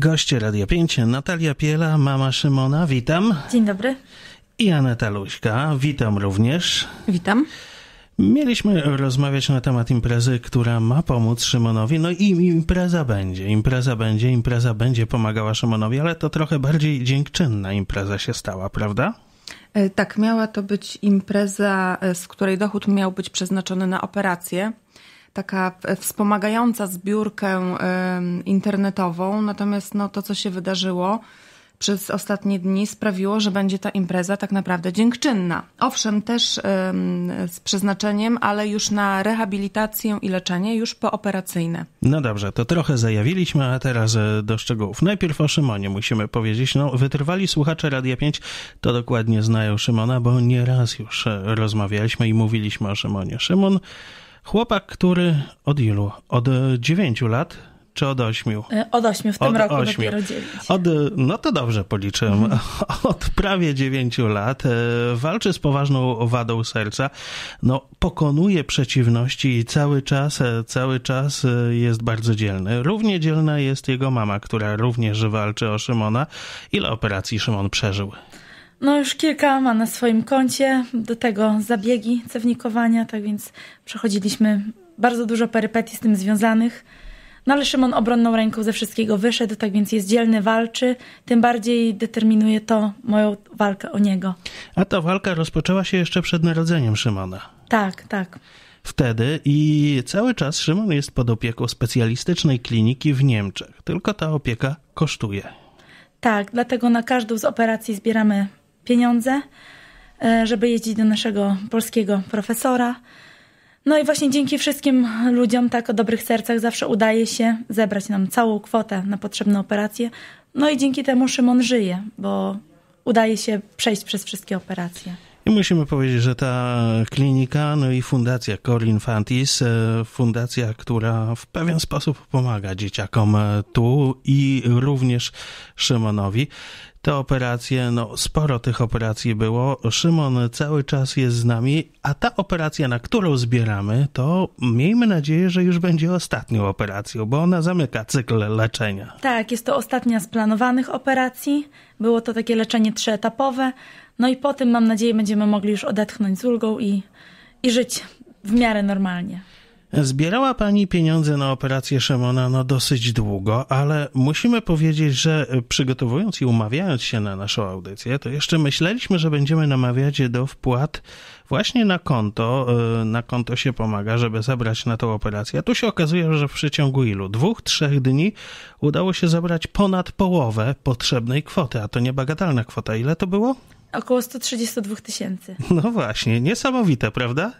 Goście Radio 5, Natalia Piela, mama Szymona, witam. Dzień dobry. I Aneta Luśka, witam również. Witam. Mieliśmy rozmawiać na temat imprezy, która ma pomóc Szymonowi. No i impreza będzie, impreza będzie, impreza będzie pomagała Szymonowi, ale to trochę bardziej dziękczynna impreza się stała, prawda? E, tak, miała to być impreza, e, z której dochód miał być przeznaczony na operację taka e, wspomagająca zbiórkę internetową, natomiast no, to, co się wydarzyło przez ostatnie dni, sprawiło, że będzie ta impreza tak naprawdę dziękczynna. Owszem, też z przeznaczeniem, ale już na rehabilitację i leczenie, już pooperacyjne. No dobrze, to trochę zajawiliśmy, a teraz e, do szczegółów. Najpierw o Szymonie musimy powiedzieć. No, wytrwali słuchacze Radia 5 to dokładnie znają Szymona, bo nie raz już e, rozmawialiśmy i mówiliśmy o Szymonie. Szymon Chłopak, który od ilu? Od dziewięciu lat czy od ośmiu? E, od ośmiu, w tym od roku 8. dopiero dziewięć. Od, no to dobrze policzyłem. Mhm. Od prawie dziewięciu lat e, walczy z poważną wadą serca. No, pokonuje przeciwności i cały czas, e, cały czas jest bardzo dzielny. Równie dzielna jest jego mama, która również walczy o Szymona. Ile operacji Szymon przeżył? No już kilka ma na swoim koncie, do tego zabiegi cewnikowania, tak więc przechodziliśmy bardzo dużo perypetii z tym związanych. No ale Szymon obronną ręką ze wszystkiego wyszedł, tak więc jest dzielny, walczy, tym bardziej determinuje to moją walkę o niego. A ta walka rozpoczęła się jeszcze przed narodzeniem Szymona. Tak, tak. Wtedy i cały czas Szymon jest pod opieką specjalistycznej kliniki w Niemczech, tylko ta opieka kosztuje. Tak, dlatego na każdą z operacji zbieramy pieniądze, e, żeby jeździć do naszego polskiego profesora. No i właśnie dzięki wszystkim ludziom, tak o dobrych sercach, zawsze udaje się zebrać nam całą kwotę na potrzebne operacje. No i dzięki temu Szymon żyje, bo udaje się przejść przez wszystkie operacje musimy powiedzieć, że ta klinika, no i fundacja Corin Fantis, e, fundacja, która w pewien sposób pomaga dzieciakom e, tu i również Szymonowi te operacje, no sporo tych operacji było. Szymon cały czas jest z nami, a ta operacja, na którą zbieramy, to miejmy nadzieję, że już będzie ostatnią operacją, bo ona zamyka cykl leczenia. Tak, jest to ostatnia z planowanych operacji. Było to takie leczenie trzyetapowe. No i po tym, mam nadzieję, będziemy mogli już odetchnąć z ulgą i, i żyć w miarę normalnie. Zbierała Pani pieniądze na operację szemona no dosyć długo, ale musimy powiedzieć, że e, przygotowując i umawiając się na naszą audycję, to jeszcze myśleliśmy, że będziemy namawiać do wpłat właśnie na konto. E, na konto się pomaga, żeby zebrać na tą operację. A tu się okazuje, że w przeciągu ilu? Dwóch, trzech dni udało się zebrać ponad połowę potrzebnej kwoty, a to niebagatelna kwota. Ile to było? Około 132 tysięcy. No właśnie, niesamowite, prawda?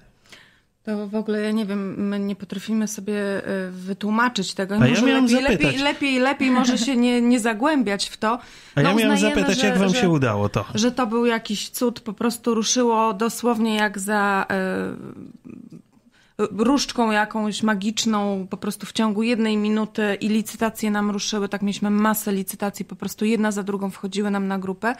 To w ogóle ja nie wiem, my nie potrafimy sobie e, wytłumaczyć tego. A ja miałam lepiej, zapytać. lepiej, lepiej, lepiej może się nie, nie zagłębiać w to. A no, ja miałam zapytać, że, jak wam że, się udało to. Że to był jakiś cud, po prostu ruszyło dosłownie jak za. E, różdżką jakąś magiczną, po prostu w ciągu jednej minuty i licytacje nam ruszyły, tak mieliśmy masę licytacji, po prostu jedna za drugą wchodziły nam na grupę,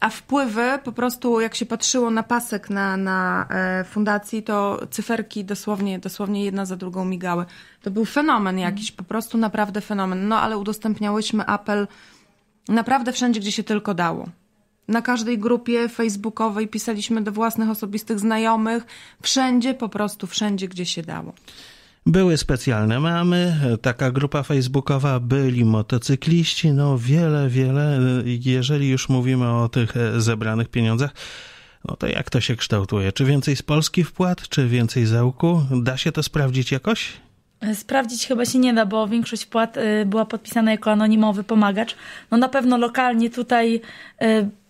a wpływy po prostu jak się patrzyło na pasek na, na e, fundacji, to cyferki dosłownie, dosłownie jedna za drugą migały. To był fenomen jakiś, po prostu naprawdę fenomen. No ale udostępniałyśmy apel naprawdę wszędzie, gdzie się tylko dało na każdej grupie facebookowej, pisaliśmy do własnych osobistych znajomych, wszędzie, po prostu wszędzie, gdzie się dało. Były specjalne mamy, taka grupa facebookowa, byli motocykliści, no wiele, wiele. Jeżeli już mówimy o tych e, zebranych pieniądzach, no to jak to się kształtuje? Czy więcej z Polski wpłat, czy więcej z EU? Da się to sprawdzić jakoś? E, sprawdzić chyba się nie da, bo większość wpłat e, była podpisana jako anonimowy pomagacz. No na pewno lokalnie tutaj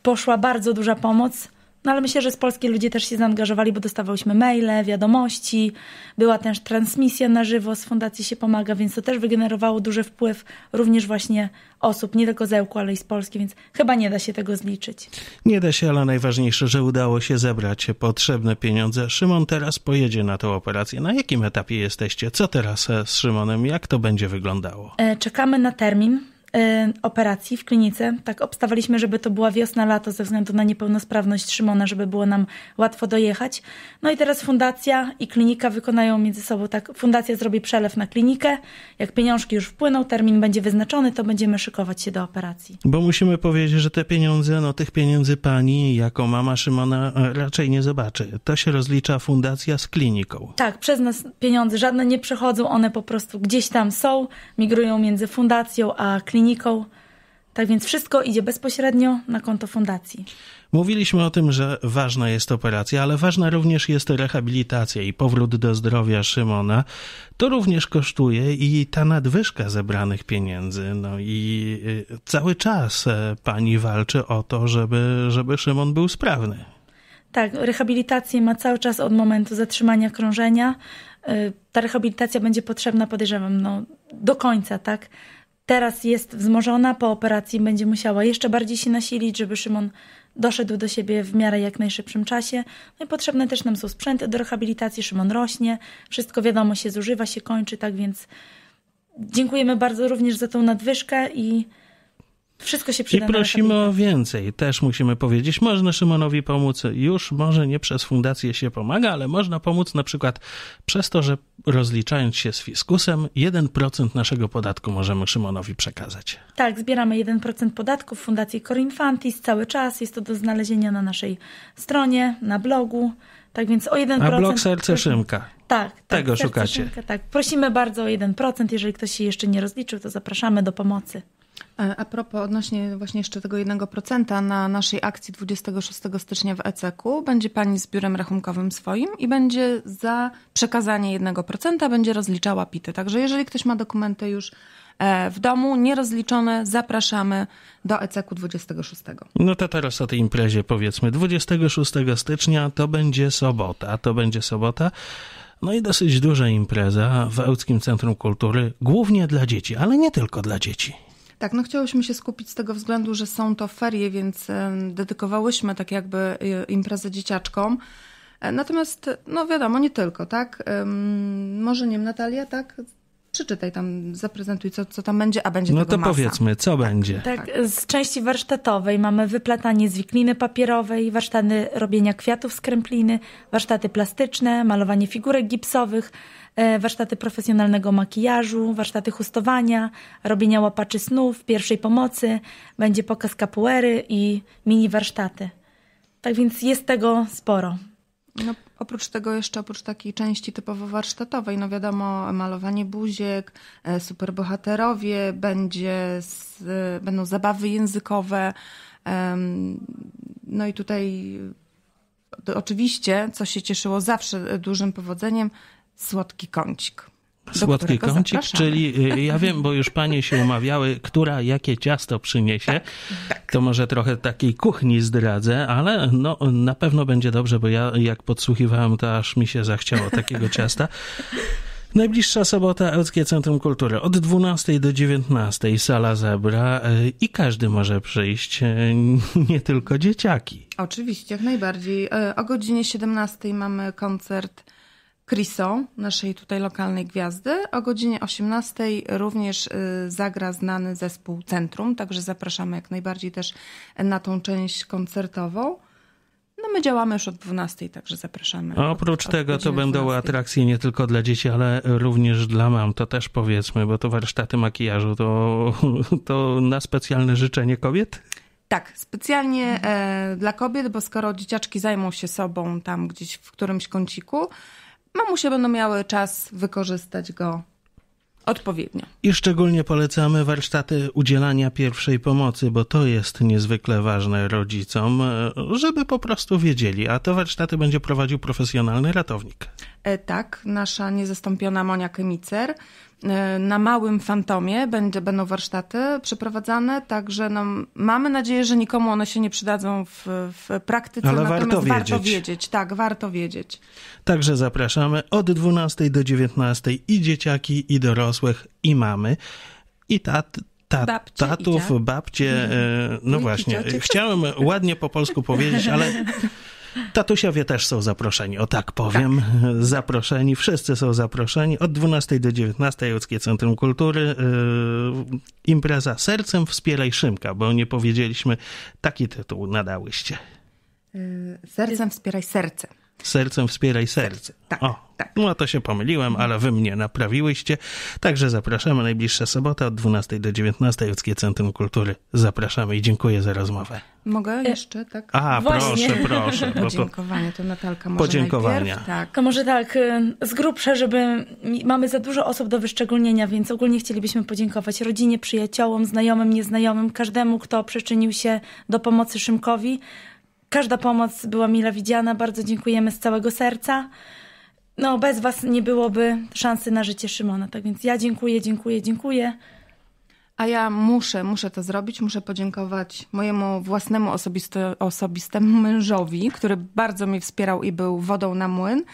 poszła bardzo duża pomoc. No ale myślę, że z Polski ludzie też się zaangażowali, bo dostawałyśmy maile, wiadomości. Była też transmisja na żywo z Fundacji się pomaga, więc to też wygenerowało duży wpływ również właśnie osób, nie tylko z Ełku, ale i z Polski, więc chyba nie da się tego zliczyć. Nie da się, ale najważniejsze, że udało się zebrać potrzebne pieniądze. Szymon teraz pojedzie na tę operację. Na jakim etapie jesteście? Co teraz z Szymonem? Jak to będzie wyglądało? E, czekamy na termin. Y, operacji w klinice. Tak obstawaliśmy, żeby to była wiosna, lato ze względu na niepełnosprawność Szymona, żeby było nam łatwo dojechać. No i teraz fundacja i klinika wykonają między sobą tak, fundacja zrobi przelew na klinikę. Jak pieniążki już wpłyną, termin będzie wyznaczony, to będziemy szykować się do operacji. Bo musimy powiedzieć, że te pieniądze, no tych pieniędzy pani jako mama Szymona e, raczej nie zobaczy. To się rozlicza fundacja z kliniką. Tak, przez nas pieniądze żadne nie przechodzą, one po prostu gdzieś tam są, migrują między fundacją a kliniką tak więc wszystko idzie bezpośrednio na konto fundacji. Mówiliśmy o tym, że ważna jest operacja, ale ważna również jest rehabilitacja i powrót do zdrowia Szymona. To również kosztuje i ta nadwyżka zebranych pieniędzy. No i y, cały czas e, pani walczy o to, żeby, żeby Szymon był sprawny. Tak, rehabilitację ma cały czas od momentu zatrzymania krążenia. Y, ta rehabilitacja będzie potrzebna, podejrzewam, no, do końca, tak? teraz jest wzmożona, po operacji będzie musiała jeszcze bardziej się nasilić, żeby Szymon doszedł do siebie w miarę jak najszybszym czasie. No i potrzebne też nam są sprzęty do rehabilitacji, Szymon rośnie, wszystko wiadomo się zużywa, się kończy, tak więc dziękujemy bardzo również za tą nadwyżkę i wszystko się przyda. I prosimy o więcej, też musimy powiedzieć. Można Szymonowi pomóc już, może nie przez fundację się pomaga, ale można pomóc na przykład przez to, że rozliczając się z fiskusem, 1% naszego podatku możemy Szymonowi przekazać. Tak, zbieramy 1% podatku w Fundacji Corinfantis cały czas. Jest to do znalezienia na naszej stronie, na blogu. Tak więc o 1%. A blog Serce Szymka. Tak, tak tego szukacie. Szymka, tak. Prosimy bardzo o 1%. Jeżeli ktoś się jeszcze nie rozliczył, to zapraszamy do pomocy. E, a propos odnośnie właśnie jeszcze tego 1% na naszej akcji 26 stycznia w ECK-u będzie Pani z biurem rachunkowym swoim i będzie za przekazanie 1% będzie rozliczała PITy. Także jeżeli ktoś ma dokumenty już e, w domu, nierozliczone, zapraszamy do ECK-u 26. No to teraz o tej imprezie powiedzmy. 26 stycznia to będzie sobota, to będzie sobota. No i dosyć duża impreza w Ełckim Centrum Kultury, głównie dla dzieci, ale nie tylko dla dzieci. Tak, no chciałyśmy się skupić z tego względu, że są to ferie, więc dedykowałyśmy tak jakby e, imprezę dzieciaczkom. E, natomiast, no wiadomo, nie tylko, tak? Może nie Natalia, tak? przeczytaj tam, zaprezentuj, co, co tam będzie, a będzie No to masa. powiedzmy, co tak. będzie. Tak, tak, z części warsztatowej mamy wyplatanie z wikliny papierowej, warsztaty robienia kwiatów z krępliny, warsztaty plastyczne, malowanie figurek gipsowych, e, warsztaty profesjonalnego makijażu, warsztaty chustowania, robienia łapaczy snów, pierwszej pomocy, będzie pokaz kapuery i mini warsztaty. Tak więc jest tego sporo. No, oprócz tego jeszcze, oprócz takiej części typowo warsztatowej, no wiadomo, malowanie buziek, e, superbohaterowie, będzie z, e, będą zabawy językowe. No i tutaj oczywiście, co się cieszyło zawsze dużym powodzeniem, słodki kącik. Słodki kącik, zapraszamy. czyli y, ja wiem, bo już panie się umawiały, która jakie ciasto przyniesie. Tak, tak. To może trochę takiej kuchni zdradzę, ale no, na pewno będzie dobrze, bo ja jak podsłuchiwałem, to aż mi się zachciało takiego ciasta. Najbliższa sobota Elckie Centrum Kultury od 12 do 19 sala zebra y, i każdy może przyjść, y, nie tylko dzieciaki. Oczywiście, jak najbardziej. O godzinie 17 mamy koncert Chrisą, naszej tutaj lokalnej gwiazdy. O godzinie 18 również y, zagra znany zespół Centrum, także zapraszamy jak najbardziej też na tą część koncertową. No my działamy już od 12, także zapraszamy. oprócz od, tego to będą 12. atrakcje nie tylko dla dzieci, ale również dla mam, to też powiedzmy, bo to warsztaty makijażu to, to na specjalne życzenie kobiet? Tak, specjalnie e, dla kobiet, bo skoro dzieciaczki zajmą się sobą tam gdzieś w którymś kąciku, mamusie będą miały czas wykorzystać go odpowiednio. I szczególnie polecamy warsztaty udzielania pierwszej pomocy, bo to jest niezwykle ważne rodzicom, e, żeby po prostu wiedzieli, a te warsztaty będzie prowadził profesjonalny ratownik. E, tak, nasza niezastąpiona Monia Kemicer. E, na małym fantomie będzie, będą warsztaty przeprowadzane, także no, mamy nadzieję, że nikomu one się nie przydadzą w, w praktyce, Ale natomiast warto wiedzieć. warto wiedzieć. Tak, warto wiedzieć. Także zapraszamy od 12 do 19 i dzieciaki, i dorosłych, i mamy, i tat, ta, babcie tatów, babcie, e, no właśnie. Chciałem ładnie po polsku powiedzieć, ale Tatusiowie też są zaproszeni, o tak powiem. Tak. Zaproszeni, wszyscy są zaproszeni. Od 12 do 19 Łódzkie Centrum Kultury. Yy, impreza Sercem Wspieraj Szymka, bo nie powiedzieliśmy, taki tytuł nadałyście. Yy, Sercem Wspieraj Serce. Sercem wspieraj serce. Tak, o, tak. No to się pomyliłem, ale wy mnie naprawiłyście. Także zapraszamy najbliższa sobota od 12 do 19 Łódzkie Centrum Kultury. Zapraszamy i dziękuję za rozmowę. Mogę e, jeszcze, tak? A, Właśnie. proszę, proszę. Podziękowania, to Natalka może Podziękowania. Najpierw, tak. To może tak, y, z grubsza, żeby... Mamy za dużo osób do wyszczególnienia, więc ogólnie chcielibyśmy podziękować rodzinie, przyjaciołom, znajomym, nieznajomym, każdemu, kto przyczynił się do pomocy Szymkowi. Każda pomoc była mile widziana, bardzo dziękujemy z całego serca. No, bez Was nie byłoby szansy na życie Szymona. Tak więc ja dziękuję, dziękuję, dziękuję. A ja muszę, muszę to zrobić, muszę podziękować mojemu własnemu osobiste, osobistemu mężowi, który bardzo mnie wspierał i był wodą na młyn.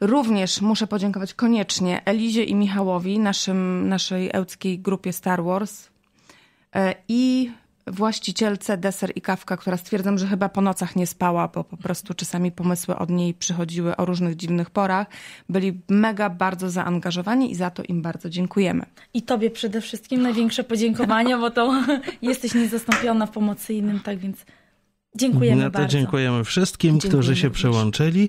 Również muszę podziękować koniecznie Elizie i Michałowi, naszym, naszej ełckiej grupie Star Wars e, i właścicielce deser i kawka, która stwierdzam, że chyba po nocach nie spała, bo po prostu czasami pomysły od niej przychodziły o różnych dziwnych porach. Byli mega bardzo zaangażowani i za to im bardzo dziękujemy. I tobie przede wszystkim największe podziękowania, bo to jesteś niezastąpiona w pomocy innym, tak więc Dziękujemy no to bardzo. Dziękujemy wszystkim, dziękujemy którzy się również. przyłączyli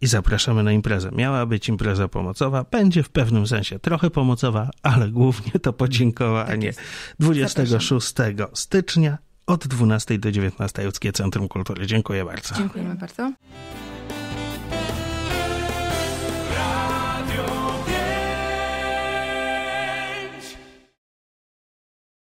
i zapraszamy na imprezę. Miała być impreza pomocowa, będzie w pewnym sensie trochę pomocowa, ale głównie to podziękowanie. Tak 26 stycznia od 12 do 19 Łódzkie Centrum Kultury. Dziękuję bardzo. Dziękujemy bardzo.